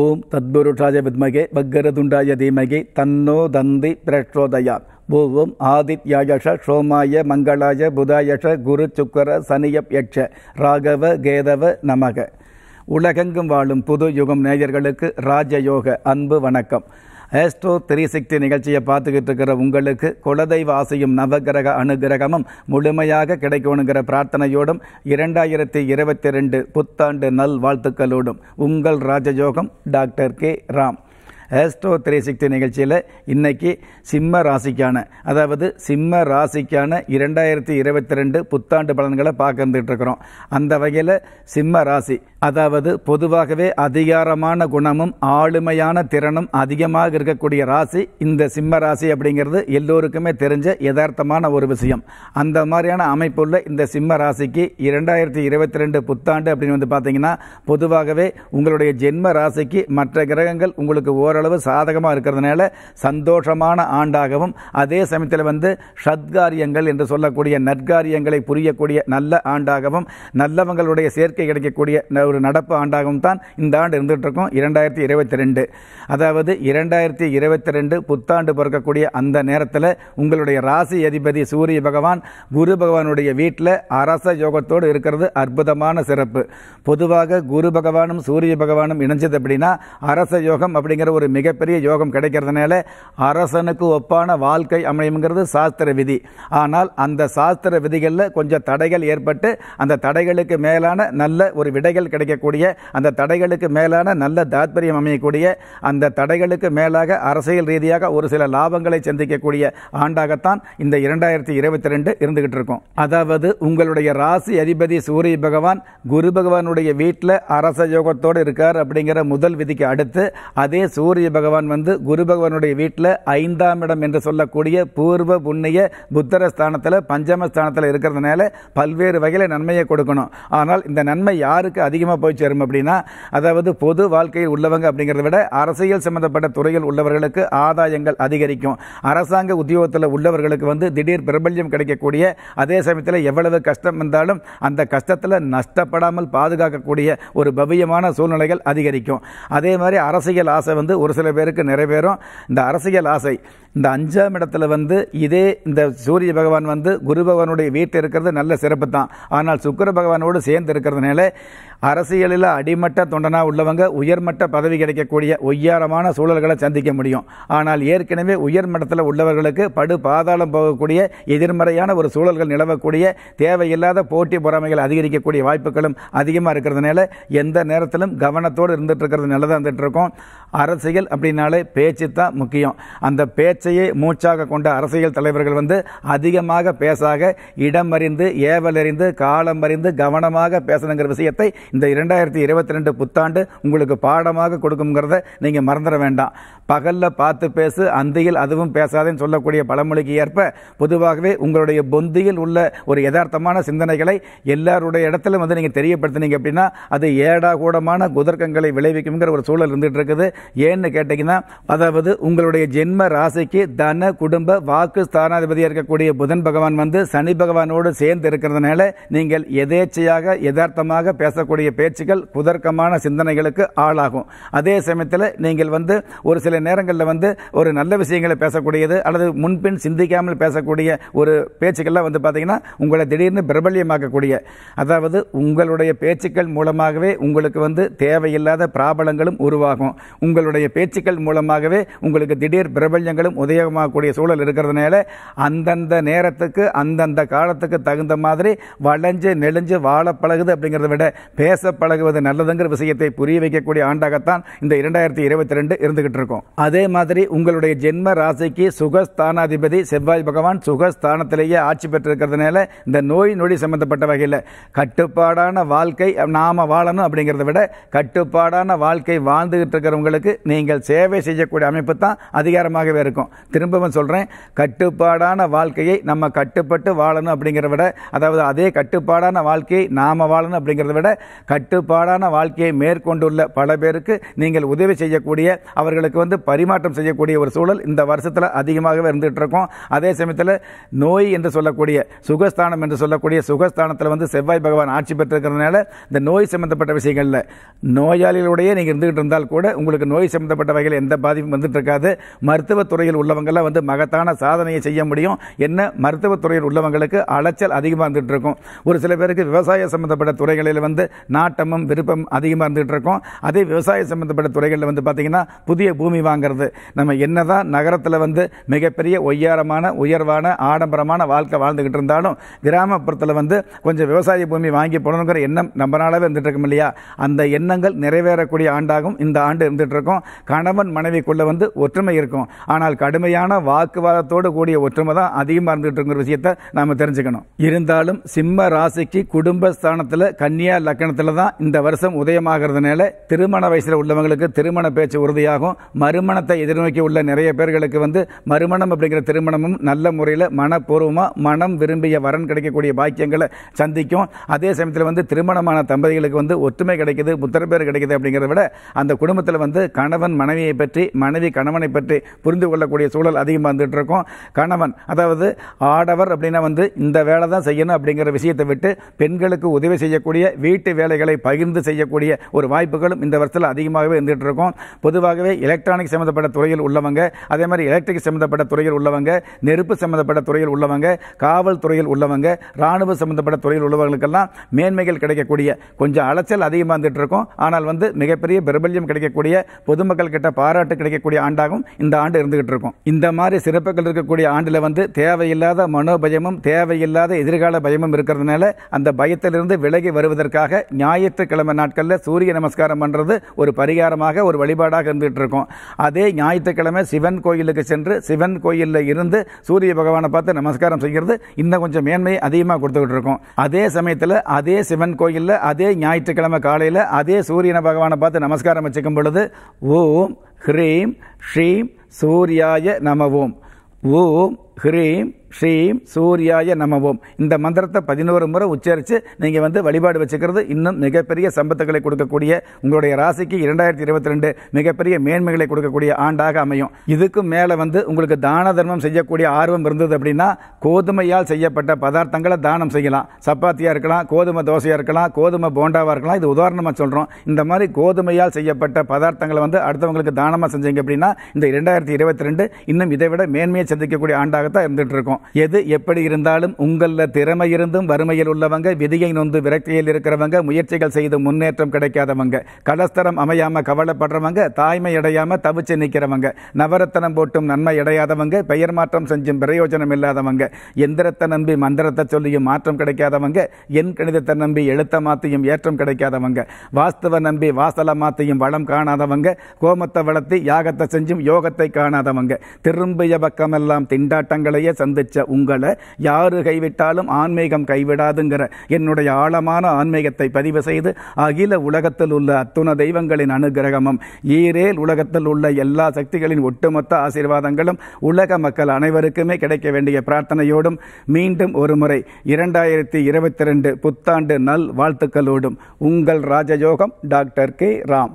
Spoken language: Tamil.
ஓம் தத்புருஷாய வித்மகே பக்கரதுண்டாய தீமகே தன்னோ தந்தி பிரச்சோதயாத் ஓம் ஆதித்யாயஷ சோமாய மங்களாய புதாயஷ குரு சுக்கர சனியப் யட்ச ராகவ கேதவ நமக உலகெங்கும் வாழும் புது யுகம் நேயர்களுக்கு ராஜயோக அன்பு வணக்கம் ஆஸ்ட்ரோ த்ரீ சிக்ஸ்டி நிகழ்ச்சியை பார்த்துக்கிட்டு இருக்கிற உங்களுக்கு குலதெய்வ ஆசையும் நவகிரக அனுகிரகமும் முழுமையாக கிடைக்கணுங்கிற பிரார்த்தனையோடும் இரண்டாயிரத்தி இருபத்தி ரெண்டு புத்தாண்டு நல் வாழ்த்துக்களோடும் உங்கள் Rajayogam doctor K Ram astro three sixty நிகழ்ச்சியில் இன்றைக்கி சிம்ம ராசிக்கான அதாவது சிம்ம ராசிக்கான இரண்டாயிரத்தி இருபத்தி ரெண்டு புத்தாண்டு பலன்களை பார்க்க இருக்கிறோம் அந்த வகையில் சிம்ம ராசி அதாவது பொதுவாகவே அதிகாரமான குணமும் ஆளுமையான திறனும் அதிகமாக இருக்கக்கூடிய ராசி இந்த சிம்ம ராசி அப்படிங்கிறது எல்லோருக்குமே தெரிஞ்ச யதார்த்தமான ஒரு விஷயம் அந்த மாதிரியான அமைப்புள்ள இந்த சிம்ம ராசிக்கு இரண்டாயிரத்தி இருபத்தி ரெண்டு புத்தாண்டு அப்படின்னு வந்து பார்த்தீங்கன்னா பொதுவாகவே உங்களுடைய ஜென்ம ராசிக்கு மற்ற கிரகங்கள் உங்களுக்கு ஓரளவு சாதகமாக இருக்கிறதுனால சந்தோஷமான ஆண்டாகவும் அதே சமயத்தில் வந்து ஷத்காரியங்கள் என்று சொல்லக்கூடிய நற்காரியங்களை புரியக்கூடிய நல்ல ஆண்டாகவும் நல்லவங்களுடைய சேர்க்கை கிடைக்கக்கூடிய ஒரு நடப்பு ஆண்டாகவும் தான் இந்த ஆண்டு இருந்துகிட்டு இருக்கோம் இரண்டாயிரத்தி இருபத்தி ரெண்டு அதாவது இரண்டாயிரத்தி இருபத்தி ரெண்டு புத்தாண்டு பிறக்கக்கூடிய அந்த நேரத்தில் உங்களுடைய ராசி அதிபதி சூரிய பகவான் குரு பகவானுடைய வீட்டில் அரச யோகத்தோடு இருக்கிறது அற்புதமான சிறப்பு பொதுவாக குரு பகவானும் சூரிய பகவானும் இணைஞ்சது அப்படின்னா அரச யோகம் அப்படிங்கிற ஒரு மிகப்பெரிய யோகம் கிடைக்கிறதுனால அரசனுக்கு ஒப்பான வாழ்க்கை அமையும்ங்கிறது சாஸ்திர விதி ஆனால் அந்த சாஸ்திர விதிகளில் கொஞ்சம் தடைகள் ஏற்பட்டு அந்த தடைகளுக்கு மேலான நல்ல ஒரு விடைகள் கிடை கிடைக்கக்கூடிய அந்த தடைகளுக்கு மேலான நல்ல தாத்பரியம் அமையக்கூடிய அந்த தடைகளுக்கு மேலாக அரசியல் ரீதியாக ஒரு சில லாபங்களை சந்திக்கக்கூடிய ஆண்டாகத்தான் இந்த இரண்டாயிரத்தி இருபத்தி ரெண்டு இருந்துகிட்டு இருக்கும் அதாவது உங்களுடைய ராசி அதிபதி சூரிய பகவான் குரு பகவானுடைய வீட்டில் அரச யோகத்தோடு இருக்கார் அப்படிங்கிற முதல் விதிக்கு அடுத்து அதே சூரிய பகவான் வந்து குரு பகவானுடைய வீட்டில் ஐந்தாம் இடம் என்று சொல்லக்கூடிய பூர்வ புண்ணிய புத்தர ஸ்தானத்தில் பஞ்சம ஸ்தானத்தில் இருக்கிறதுனால பல்வேறு வகையில் நன்மையை கொடுக்கணும் ஆனால் இந்த நன்மை யாருக்கு அதிகமாக சம்மந்தமாக போய் சேரும் அப்படின்னா அதாவது பொது வாழ்க்கையில் உள்ளவங்க அப்படிங்கிறத விட அரசியல் சம்மந்தப்பட்ட துறையில் உள்ளவர்களுக்கு ஆதாயங்கள் அதிகரிக்கும் அரசாங்க உத்தியோகத்தில் உள்ளவர்களுக்கு வந்து திடீர் பிரபல்யம் கிடைக்கக்கூடிய அதே சமயத்தில் எவ்வளவு கஷ்டம் வந்தாலும் அந்த கஷ்டத்தில் நஷ்டப்படாமல் பாதுகாக்கக்கூடிய ஒரு பவியமான சூழ்நிலைகள் அதிகரிக்கும் அதே மாதிரி அரசியல் ஆசை வந்து ஒரு சில பேருக்கு நிறைவேறும் இந்த அரசியல் ஆசை இந்த அஞ்சாம் இடத்துல வந்து இதே இந்த சூரிய பகவான் வந்து குரு பகவானுடைய வீட்டில் இருக்கிறது நல்ல சிறப்பு தான் ஆனால் சுக்கர பகவானோடு சேர்ந்து இருக்கிறதுனால அரசியலில் அடிமட்ட தொண்டனாக உள்ளவங்க உயர்மட்ட பதவி கிடைக்கக்கூடிய ஒய்யாரமான சூழல்களை சந்திக்க முடியும் ஆனால் ஏற்கனவே உயர்மட்டத்தில் உள்ளவர்களுக்கு படு பாதாளம் போகக்கூடிய எதிர்மறையான ஒரு சூழல்கள் நிலவக்கூடிய தேவையில்லாத போட்டி பொறாமைகள் அதிகரிக்கக்கூடிய வாய்ப்புகளும் அதிகமாக இருக்கிறதுனால எந்த நேரத்திலும் கவனத்தோடு இருந்துகிட்டு இருக்கிறது நல்லதாக இருந்துகிட்டு இருக்கோம் அரசியல் அப்படின்னாலே பேச்சு தான் முக்கியம் அந்த பேச்சு பேச்சையே மூச்சாக கொண்ட அரசியல் தலைவர்கள் வந்து அதிகமாக பேசாக அறிந்து ஏவலறிந்து அறிந்து கவனமாக பேசணுங்கிற விஷயத்தை இந்த இரண்டாயிரத்தி இருபத்தி ரெண்டு புத்தாண்டு உங்களுக்கு பாடமாக கொடுக்குங்கிறத நீங்கள் மறந்துட வேண்டாம் பகலில் பார்த்து பேசு அந்தியில் அதுவும் பேசாதேன்னு சொல்லக்கூடிய பழமொழிக்கு ஏற்ப பொதுவாகவே உங்களுடைய பொந்தியில் உள்ள ஒரு யதார்த்தமான சிந்தனைகளை எல்லாருடைய இடத்துல வந்து நீங்கள் தெரியப்படுத்தினீங்க அப்படின்னா அது ஏடா கூடமான குதர்க்கங்களை விளைவிக்குங்கிற ஒரு சூழல் இருந்துகிட்டு இருக்குது ஏன்னு கேட்டிங்கன்னா அதாவது உங்களுடைய ஜென்ம ராசிக்கு நாளைக்கு தன குடும்ப வாக்கு ஸ்தானாதிபதியாக இருக்கக்கூடிய புதன் பகவான் வந்து சனி பகவானோடு சேர்ந்து இருக்கிறதுனால நீங்கள் எதேச்சையாக யதார்த்தமாக பேசக்கூடிய பேச்சுக்கள் குதர்க்கமான சிந்தனைகளுக்கு ஆளாகும் அதே சமயத்தில் நீங்கள் வந்து ஒரு சில நேரங்களில் வந்து ஒரு நல்ல விஷயங்களை பேசக்கூடியது அல்லது முன்பின் சிந்திக்காமல் பேசக்கூடிய ஒரு பேச்சுக்கள்லாம் வந்து பார்த்தீங்கன்னா உங்களை திடீர்னு பிரபல்யமாக்கக்கூடிய அதாவது உங்களுடைய பேச்சுக்கள் மூலமாகவே உங்களுக்கு வந்து தேவையில்லாத பிராபலங்களும் உருவாகும் உங்களுடைய பேச்சுக்கள் மூலமாகவே உங்களுக்கு திடீர் பிரபல்யங்களும் உதயமாகக்கூடிய சூழல் இருக்கிறதுனால அந்தந்த நேரத்துக்கு அந்தந்த காலத்துக்கு தகுந்த மாதிரி வளைஞ்சு நெளிஞ்சு வாழ பழகுது அப்படிங்கிறத விட பேச பழகுவது நல்லதுங்கிற விஷயத்தை புரிய வைக்கக்கூடிய ஆண்டாகத்தான் இந்த இரண்டாயிரத்தி இருபத்தி ரெண்டு இருந்துகிட்டு இருக்கும் அதே மாதிரி உங்களுடைய ஜென்ம ராசிக்கு சுகஸ்தானாதிபதி செவ்வாய் பகவான் சுகஸ்தானத்திலேயே ஆட்சி பெற்றிருக்கிறதுனால இந்த நோய் நொடி சம்பந்தப்பட்ட வகையில் கட்டுப்பாடான வாழ்க்கை நாம வாழணும் அப்படிங்கிறத விட கட்டுப்பாடான வாழ்க்கை வாழ்ந்துகிட்டு இருக்கிறவங்களுக்கு நீங்கள் சேவை செய்யக்கூடிய அமைப்பு தான் அதிகாரமாகவே இருக்கும் திரும்பவும் சொல்கிறேன் கட்டுப்பாடான வாழ்க்கையை நம்ம கட்டுப்பட்டு வாழணும் அப்படிங்கிறத விட அதாவது அதே கட்டுப்பாடான வாழ்க்கையை நாம் வாழணும் அப்படிங்கிறத விட கட்டுப்பாடான வாழ்க்கையை மேற்கொண்டுள்ள பல பேருக்கு நீங்கள் உதவி செய்யக்கூடிய அவர்களுக்கு வந்து பரிமாற்றம் செய்யக்கூடிய ஒரு சூழல் இந்த வருஷத்தில் அதிகமாகவே இருந்துகிட்டு இருக்கோம் அதே சமயத்தில் நோய் என்று சொல்லக்கூடிய சுகஸ்தானம் என்று சொல்லக்கூடிய சுகஸ்தானத்தில் வந்து செவ்வாய் பகவான் ஆட்சி பெற்றிருக்கிறதுனால இந்த நோய் சம்பந்தப்பட்ட விஷயங்களில் நோயாளிகளுடைய நீங்கள் இருந்துகிட்டு இருந்தால் கூட உங்களுக்கு நோய் சம்பந்தப்பட்ட வகையில் எந்த பாதிப்பும் வந்துட்டு இருக்காது மருத்துவத்துறையில் உள்ளவங்கள்லாம் வந்து மகத்தான சாதனையை செய்ய முடியும் என்ன மருத்துவத்துறையில் உள்ளவங்களுக்கு அலைச்சல் அதிகமாக இருந்துகிட்டு இருக்கும் ஒரு சில பேருக்கு விவசாய சம்மந்தப்பட்ட துறைகளில் வந்து நாட்டமும் விருப்பம் அதிகமாக இருந்துகிட்டு இருக்கும் அதே விவசாய சம்மந்தப்பட்ட துறைகளில் வந்து பார்த்திங்கன்னா புதிய பூமி வாங்கிறது நம்ம என்ன தான் நகரத்தில் வந்து மிகப்பெரிய ஒய்யாரமான உயர்வான ஆடம்பரமான வாழ்க்கை வாழ்ந்துக்கிட்டு இருந்தாலும் கிராமப்புறத்தில் வந்து கொஞ்சம் விவசாய பூமி வாங்கி போடணுங்கிற எண்ணம் நம்மளாலவே நாளாகவே இருந்துகிட்டு இல்லையா அந்த எண்ணங்கள் நிறைவேறக்கூடிய ஆண்டாகவும் இந்த ஆண்டு இருந்துகிட்டு இருக்கும் கணவன் மனைவிக்குள்ளே வந்து ஒற்றுமை இருக்கும் ஆனால் கடுமையான வாக்குவாதத்தோடு கூடிய ஒற்றுமை தான் அதிகமாக இருக்கிற விஷயத்தை நாம் தெரிஞ்சுக்கணும் இருந்தாலும் சிம்ம ராசிக்கு குடும்ப ஸ்தானத்தில் கன்னியா லக்கணத்தில் தான் இந்த வருஷம் உதயமாகிறதுனால திருமண வயசில் உள்ளவங்களுக்கு திருமண பேச்சு உறுதியாகும் மறுமணத்தை எதிர்நோக்கி உள்ள நிறைய பேர்களுக்கு வந்து மறுமணம் அப்படிங்கிற திருமணமும் நல்ல முறையில் மனப்பூர்வமாக மனம் விரும்பிய வரன் கிடைக்கக்கூடிய பாக்கியங்களை சந்திக்கும் அதே சமயத்தில் வந்து திருமணமான தம்பதிகளுக்கு வந்து ஒற்றுமை கிடைக்குது முத்திரப்பேர் கிடைக்குது அப்படிங்கிறத விட அந்த குடும்பத்தில் வந்து கணவன் மனைவியை பற்றி மனைவி கணவனை பற்றி புரிந்து கொள்ளக்கூடிய இருக்கக்கூடிய சூழல் அதிகமாக வந்துட்டு இருக்கும் கணவன் அதாவது ஆடவர் அப்படின்னா வந்து இந்த வேலை தான் செய்யணும் அப்படிங்கிற விஷயத்தை விட்டு பெண்களுக்கு உதவி செய்யக்கூடிய வீட்டு வேலைகளை பகிர்ந்து செய்யக்கூடிய ஒரு வாய்ப்புகளும் இந்த வருஷத்தில் அதிகமாகவே இருந்துகிட்டு இருக்கும் பொதுவாகவே எலக்ட்ரானிக் சம்மந்தப்பட்ட துறையில் உள்ளவங்க அதே மாதிரி எலக்ட்ரிக் சம்மந்தப்பட்ட துறையில் உள்ளவங்க நெருப்பு சம்மந்தப்பட்ட துறையில் உள்ளவங்க காவல்துறையில் உள்ளவங்க இராணுவ சம்மந்தப்பட்ட துறையில் உள்ளவர்களுக்கெல்லாம் மேன்மைகள் கிடைக்கக்கூடிய கொஞ்சம் அலைச்சல் அதிகமாக இருந்துகிட்டு இருக்கும் ஆனால் வந்து மிகப்பெரிய பிரபல்யம் கிடைக்கக்கூடிய பொதுமக்கள் கிட்ட பாராட்டு கிடைக்கக்கூடிய ஆண்டாகவும் இந்த ஆண்டு இருந்துகிட்டு இருக்கும் இருக்கும் இந்த மாதிரி சிறப்புகள் இருக்கக்கூடிய ஆண்டில் வந்து தேவையில்லாத மனோபயமும் தேவையில்லாத எதிர்கால பயமும் இருக்கிறதுனால அந்த பயத்திலிருந்து விலகி வருவதற்காக ஞாயிற்றுக்கிழமை நாட்களில் சூரிய நமஸ்காரம் பண்ணுறது ஒரு பரிகாரமாக ஒரு வழிபாடாக இருந்துகிட்டு இருக்கும் அதே ஞாயிற்றுக்கிழமை சிவன் கோயிலுக்கு சென்று சிவன் கோயிலில் இருந்து சூரிய பகவானை பார்த்து நமஸ்காரம் செய்கிறது இன்னும் கொஞ்சம் மேன்மையை அதிகமாக கொடுத்துக்கிட்டு இருக்கும் அதே சமயத்தில் அதே சிவன் கோயிலில் அதே ஞாயிற்றுக்கிழமை காலையில் அதே சூரியன பகவானை பார்த்து நமஸ்காரம் வச்சுக்கும் பொழுது ஓம் ஹ்ரீம் ஸ்ரீம் சூர்யாய நமவோம் ஓம் ஹ்ரீம் ஸ்ரீம் சூர்யாய நமவோம் இந்த மந்திரத்தை பதினோரு முறை உச்சரித்து நீங்கள் வந்து வழிபாடு வச்சுக்கிறது இன்னும் மிகப்பெரிய சம்பத்துகளை கொடுக்கக்கூடிய உங்களுடைய ராசிக்கு இரண்டாயிரத்தி இருபத்தி ரெண்டு மிகப்பெரிய மேன்மைகளை கொடுக்கக்கூடிய ஆண்டாக அமையும் இதுக்கு மேலே வந்து உங்களுக்கு தான தர்மம் செய்யக்கூடிய ஆர்வம் இருந்தது அப்படின்னா கோதுமையால் செய்யப்பட்ட பதார்த்தங்களை தானம் செய்யலாம் சப்பாத்தியாக இருக்கலாம் கோதுமை தோசையாக இருக்கலாம் கோதுமை போண்டாவாக இருக்கலாம் இது உதாரணமாக சொல்கிறோம் இந்த மாதிரி கோதுமையால் செய்யப்பட்ட பதார்த்தங்களை வந்து அடுத்தவங்களுக்கு தானமாக செஞ்சீங்க அப்படின்னா இந்த இரண்டாயிரத்தி இருபத்தி ரெண்டு இன்னும் இதை விட மேன்மையை சந்திக்கக்கூடிய ஆண்டாகத்தான் இருந்துகிட்டு இருக்கும் எது எப்படி இருந்தாலும் உங்களில் திறமை இருந்தும் வறுமையில் உள்ளவங்க விதியை நொந்து விரக்தியில் இருக்கிறவங்க முயற்சிகள் செய்து முன்னேற்றம் கிடைக்காதவங்க கலஸ்தரம் அமையாம கவலைப்படுறவங்க தாய்மை அடையாம தவிச்சு நிற்கிறவங்க நவரத்தனம் போட்டும் நன்மை அடையாதவங்க பெயர் மாற்றம் செஞ்சும் பிரயோஜனம் இல்லாதவங்க எந்திரத்தை நம்பி மந்திரத்தை சொல்லியும் மாற்றம் கிடைக்காதவங்க என் கணிதத்தை நம்பி எழுத்த மாத்தியும் ஏற்றம் கிடைக்காதவங்க வாஸ்தவ நம்பி வாசல மாத்தியும் வளம் காணாதவங்க கோமத்தை வளர்த்தி யாகத்தை செஞ்சும் யோகத்தை காணாதவங்க திரும்பிய பக்கமெல்லாம் திண்டாட்டங்களையே சந்திச்சு வச்ச உங்களை யாரு கைவிட்டாலும் ஆன்மீகம் கைவிடாதுங்கிற என்னுடைய ஆழமான ஆன்மீகத்தை பதிவு செய்து அகில உலகத்தில் உள்ள அத்துண தெய்வங்களின் அனுகிரகமும் ஈரேல் உலகத்தில் உள்ள எல்லா சக்திகளின் ஒட்டுமொத்த ஆசீர்வாதங்களும் உலக மக்கள் அனைவருக்குமே கிடைக்க வேண்டிய பிரார்த்தனையோடும் மீண்டும் ஒருமுறை இரண்டாயிரத்தி இருபத்தி ரெண்டு புத்தாண்டு நல் வாழ்த்துக்களோடும் உங்கள் ராஜயோகம் டாக்டர் கே ராம்